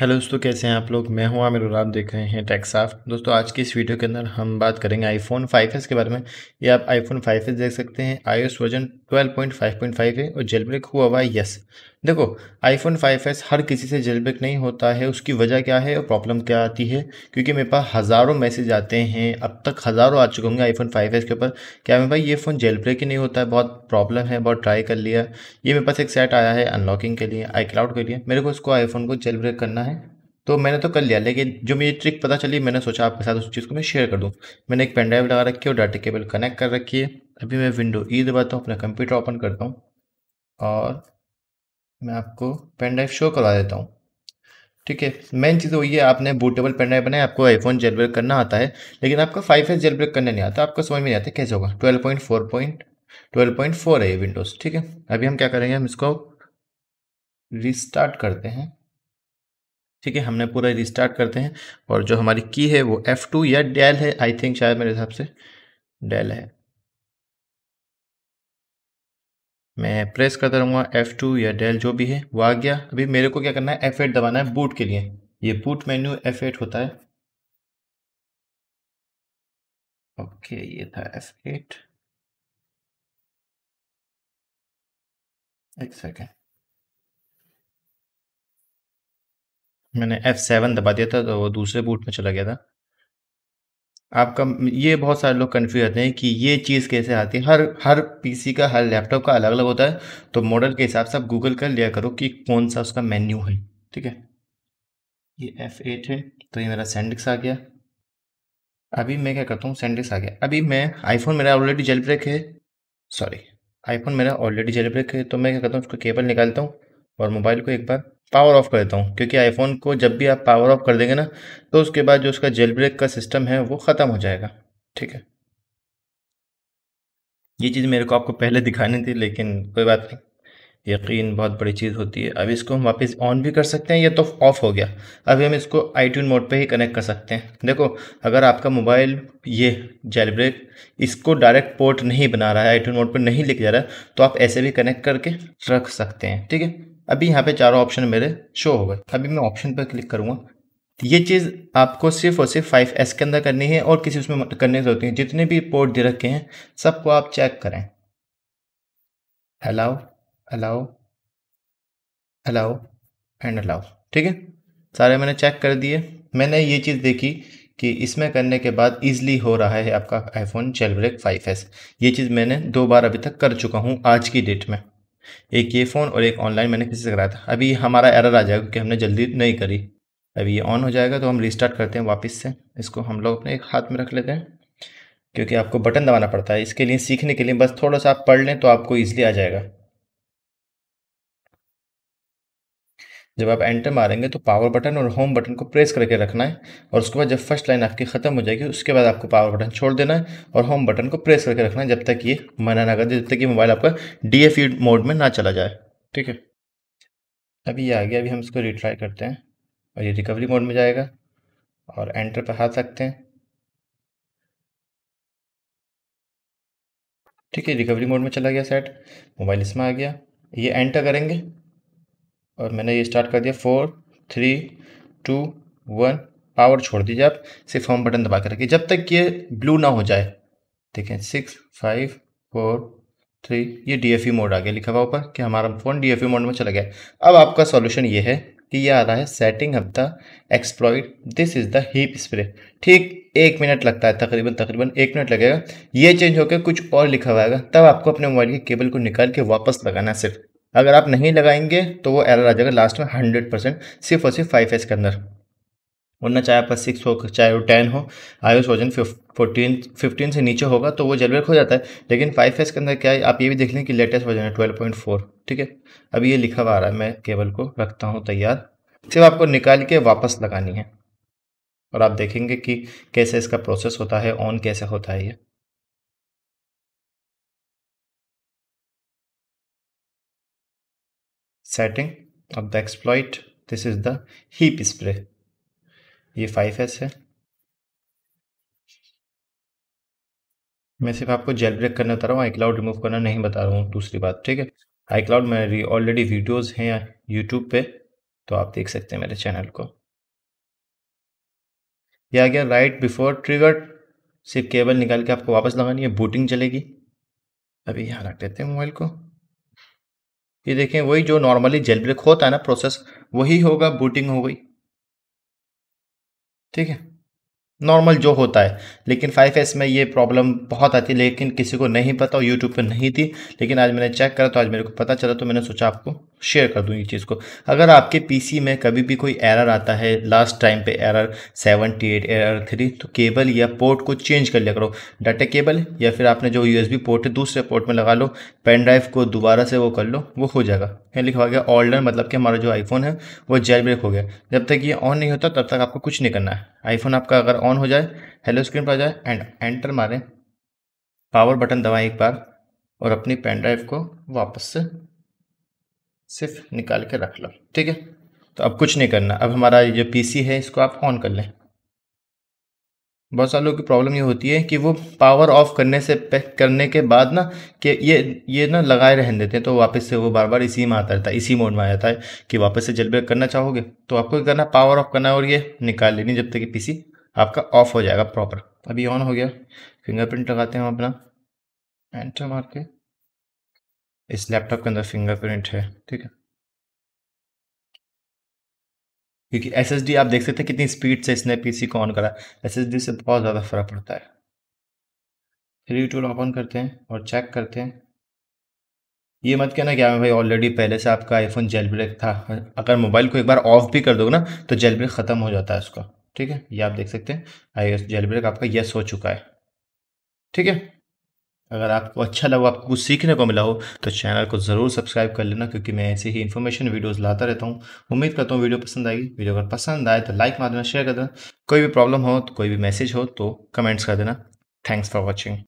hello दोस्तों कैसे हैं आप लोग मैं हूं आमिर और आप देख रहे हैं टैक्साफ दोस्तों आज की इस वीडियो के अंदर हम बात करेंगे आईफोन 5s के बारे में ये आप आईफोन 5s देख सकते हैं आईओएस वर्जन 12.5.5 है और जेलब्रेक हुआ हुआ यस देखो आईफोन 5s हर किसी से जेलब्रेक नहीं होता है उसकी वजह क्या है और प्रॉब्लम क्या आती है क्योंकि मेरे पास हज़ारों मैसेज आते हैं अब तक हज़ारों आ चुके होंगे आईफोन 5s के ऊपर क्या मेरे भाई ये फ़ोन जेलब्रेक ही नहीं होता है बहुत प्रॉब्लम है बहुत ट्राई कर लिया ये मेरे पास एक सेट आया है अनलॉकिंग के लिए आई क्लाउड के लिए मेरे को उसको आईफोन को जेलब्रेक करना है तो मैंने तो कर लिया लेकिन जो मेरी ट्रिक पता चली मैंने सोचा आपके साथ उस चीज़ को मैं शेयर कर दूँ मैंने एक पेनड्राइव लगा रखी है और डाटा केबल कनेक्ट कर रखी है अभी मैं विंडो ई e दबाता हूँ अपना कंप्यूटर ओपन करता हूँ और मैं आपको पेन ड्राइव शो करवा देता हूँ ठीक है मेन चीज़ वही है आपने बूटेबल पेन ड्राइव बनाया आपको आईफोन जेल ब्रेक करना आता है लेकिन आपका फाइव एस जेल ब्रेक करने नहीं आता आपको समझ में नहीं आता कैसे होगा twelve point four point twelve point four है ये विंडोज़ ठीक है अभी हम क्या करेंगे हम इसको रिस्टार्ट करते हैं ठीक है हमने पूरा रिस्टार्ट करते हैं और जो हमारी की है वो टू या डेल है आई थिंक शायद मेरे हिसाब से डेल है मैं प्रेस करता रहूँगा टू या डेल जो भी है वो आ गया अभी मेरे को क्या करना है एफ एट दबाना है बूट के लिए ये बूट मेन्यू एट होता है ओके ये था एट एक सेकेंड मैंने सेवन दबा दिया था तो वो दूसरे बूट में चला गया था आपका ये बहुत सारे लोग कन्फ्यूज होते हैं कि ये चीज़ कैसे आती है हर हर पीसी का हर लैपटॉप का अलग अलग होता है तो मॉडल के हिसाब से आप गूगल कर लिया करो कि कौन सा उसका मेन्यू है ठीक है ये एफ एट है तो ये मेरा सेंडिक्स आ गया अभी मैं क्या करता हूँ सेंडिक्स आ गया अभी मैं आईफोन मेरा ऑलरेडी जेल ब्रेक है सॉरी आईफोन मेरा ऑलरेडी जेल ब्रेक है तो मैं क्या करता हूँ उसका केबल निकालता हूँ और मोबाइल को एक बार पावर ऑफ कर देता हूँ क्योंकि आईफोन को जब भी आप पावर ऑफ कर देंगे ना तो उसके बाद जो उसका जेल ब्रेक का सिस्टम है वो ख़त्म हो जाएगा ठीक है ये चीज़ मेरे को आपको पहले दिखानी थी लेकिन कोई बात नहीं यकीन बहुत बड़ी चीज़ होती है अब इसको हम वापस ऑन भी कर सकते हैं या तो ऑफ हो गया अभी हम इसको आईट्यून मोड पे ही कनेक्ट कर सकते हैं देखो अगर आपका मोबाइल ये जेल ब्रेक इसको डायरेक्ट पोर्ट नहीं बना रहा है आईट्यून मोड पर नहीं लेके जा रहा है तो आप ऐसे भी कनेक्ट करके रख सकते हैं ठीक है अभी यहाँ पे चारों ऑप्शन मेरे शो हो गए अभी मैं ऑप्शन पर क्लिक करूँगा तो ये चीज़ आपको सिर्फ और सिर्फ फाइव एस के अंदर करनी है और किसी उसमें करने जरूरत नहीं जितने भी पोर्ट दे रखे हैं सबको आप चेक करें allow allow allow and allow ठीक है सारे मैंने चेक कर दिए मैंने ये चीज़ देखी कि इसमें करने के बाद ईजिली हो रहा है आपका आईफोन चेल ब्रेक फाइव एस ये चीज़ मैंने दो बार अभी तक कर चुका हूँ आज की डेट में एक ये फ़ोन और एक ऑनलाइन मैंने किसी से कराया था अभी हमारा एरर आ जाएगा क्योंकि हमने जल्दी नहीं करी अभी ये ऑन हो जाएगा तो हम रिस्टार्ट करते हैं वापस से इसको हम लोग अपने एक हाथ में रख लेते हैं क्योंकि आपको बटन दबाना पड़ता है इसके लिए सीखने के लिए बस थोड़ा सा आप पढ़ लें तो आपको ईजिली आ जाएगा जब आप एंटर मारेंगे तो पावर बटन और होम बटन को प्रेस करके रखना है और उसके बाद जब फर्स्ट लाइन आपकी ख़त्म हो जाएगी उसके बाद आपको पावर बटन छोड़ देना है और होम बटन को प्रेस करके रखना है जब तक ये मना ना कर दे जब तक ये मोबाइल आपका डी मोड में ना चला जाए ठीक है अभी ये आ गया अभी हम इसको रिट्राई करते हैं और ये रिकवरी मोड में जाएगा और एंटर पर हाथ रखते हैं ठीक है रिकवरी मोड में चला गया सेट मोबाइल इसमें आ गया ये एंटर करेंगे और मैंने ये स्टार्ट कर दिया four three two one power छोड़ दीजिए आप सिर्फ होम बटन दबा के रखिए जब तक ये ब्लू ना हो जाए देखें सिक्स फाइव फोर थ्री ये डी मोड e आ गया लिखा हुआ ऊपर कि हमारा फ़ोन डी मोड में चला गया अब आपका सॉल्यूशन ये है कि ये आ रहा है setting of the exploit this is the heap spray ठीक एक मिनट लगता है तकरीबन तकरीबन एक मिनट लगेगा ये चेंज होकर कुछ और लिखा हुआ आएगा तब आपको अपने मोबाइल के केबल को निकाल के वापस लगाना सिर्फ अगर आप नहीं लगाएंगे तो वो एरर आ जाएगा लास्ट में हंड्रेड परसेंट सिर्फ और सिर्फ फाइव एस के अंदर वरना चाहे आपका सिक्स हो चाहे वो टेन हो आई ओ सोजन फोर्टीन फिफ्टीन से नीचे होगा तो वो जलब्रेक हो जाता है लेकिन फाइव एस के अंदर क्या है आप ये भी देख लें कि लेटेस्ट वर्जन है ट्वेल्व पॉइंट फोर ठीक है अभी ये लिखा हुआ आ रहा है मैं केबल को रखता हूँ तैयार सिर्फ आपको निकाल के वापस लगानी है और आप देखेंगे कि कैसे इसका प्रोसेस होता है ऑन कैसे होता है ये setting of the exploit this is the heap spray ये एस है मैं सिर्फ आपको जेल ब्रेक करना बता रहा हूँ आई क्लाउड रिमूव करना नहीं बता रहा हूँ दूसरी बात ठीक है आई क्लाउड मेरी ऑलरेडी वीडियोस हैं यूट्यूब पे तो आप देख सकते हैं मेरे चैनल को यह आ गया राइट बिफोर ट्रिगर सिर्फ केबल निकाल के आपको वापस लगानी है बूटिंग चलेगी अभी यहाँ रख देते हैं मोबाइल को ये देखें वही जो नॉर्मली जेल ब्रेक होता है ना प्रोसेस वही होगा बूटिंग हो गई ठीक है नॉर्मल जो होता है लेकिन फाइव में ये प्रॉब्लम बहुत आती है लेकिन किसी को नहीं पता और यूट्यूब पर नहीं थी लेकिन आज मैंने चेक करा तो आज मेरे को पता चला तो मैंने सोचा आपको शेयर कर दूँ ये चीज़ को अगर आपके पीसी में कभी भी कोई एरर आता है लास्ट टाइम पे एरर 78 एरर थ्री तो केबल या पोर्ट को चेंज कर लिया करो डाटा केबल या फिर आपने जो यूएसबी पोर्ट है दूसरे पोर्ट में लगा लो पेन ड्राइव को दोबारा से वो कर लो वो हो जाएगा यहाँ लिखा गया ऑल्डर मतलब कि हमारा जो आईफोन है वो जेल ब्रेक हो गया जब तक ये ऑन नहीं होता तब तक आपको कुछ नहीं करना है आईफोन आपका अगर ऑन हो जाए हेलो स्क्रीन पर आ जाए एंड एंटर मारें पावर बटन दबाएँ एक बार और अपनी पेन ड्राइव को वापस से सिर्फ निकाल के रख लो ठीक है तो अब कुछ नहीं करना अब हमारा जो पीसी है इसको आप ऑन कर लें बहुत सारे लोगों की प्रॉब्लम ये होती है कि वो पावर ऑफ करने से करने के बाद ना कि ये ये ना लगाए रहने देते हैं तो वापस से वो बार बार इसी में आता रहता है इसी मोड में आ जाता है कि वापस से जल करना चाहोगे तो आपको क्या करना पावर ऑफ करना है और ये निकाल लेनी जब तक कि पीसी आपका ऑफ हो जाएगा प्रॉपर अभी ऑन हो गया फिंगरप्रिंट लगाते हैं हम अपना एंटर मार के इस लैपटॉप के अंदर फिंगरप्रिंट है ठीक है क्योंकि एस आप देख सकते हैं कितनी स्पीड से इसने पीसी को ऑन करा एस से बहुत ज़्यादा फर्क पड़ता है थ्री टूल ओपन करते हैं और चेक करते हैं ये मत कहना क्या हाँ भाई ऑलरेडी पहले से आपका आईफोन जेल ब्रेक था अगर मोबाइल को एक बार ऑफ भी कर दोगे ना तो जेल ब्रेक ख़त्म हो जाता है उसका ठीक है ये आप देख सकते हैं आई जेल ब्रेक आपका येस हो चुका है ठीक है अगर आपको अच्छा लगा आपको कुछ सीखने को मिला हो तो चैनल को ज़रूर सब्सक्राइब कर लेना क्योंकि मैं ऐसे ही इन्फॉर्मेशन वीडियोस लाता रहता हूँ उम्मीद करता हूँ वीडियो पसंद आएगी वीडियो अगर पसंद आए तो लाइक मार देना शेयर कर देना कोई भी प्रॉब्लम हो तो कोई भी मैसेज हो तो कमेंट्स कर देना थैंक्स फॉर वॉचिंग